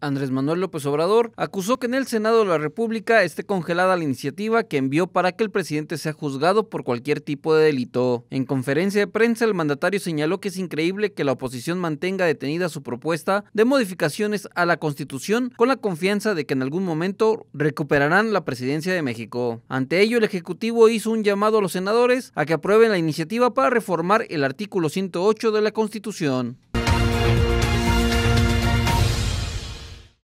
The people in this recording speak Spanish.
Andrés Manuel López Obrador acusó que en el Senado de la República esté congelada la iniciativa que envió para que el presidente sea juzgado por cualquier tipo de delito. En conferencia de prensa, el mandatario señaló que es increíble que la oposición mantenga detenida su propuesta de modificaciones a la Constitución con la confianza de que en algún momento recuperarán la presidencia de México. Ante ello, el Ejecutivo hizo un llamado a los senadores a que aprueben la iniciativa para reformar el artículo 108 de la Constitución.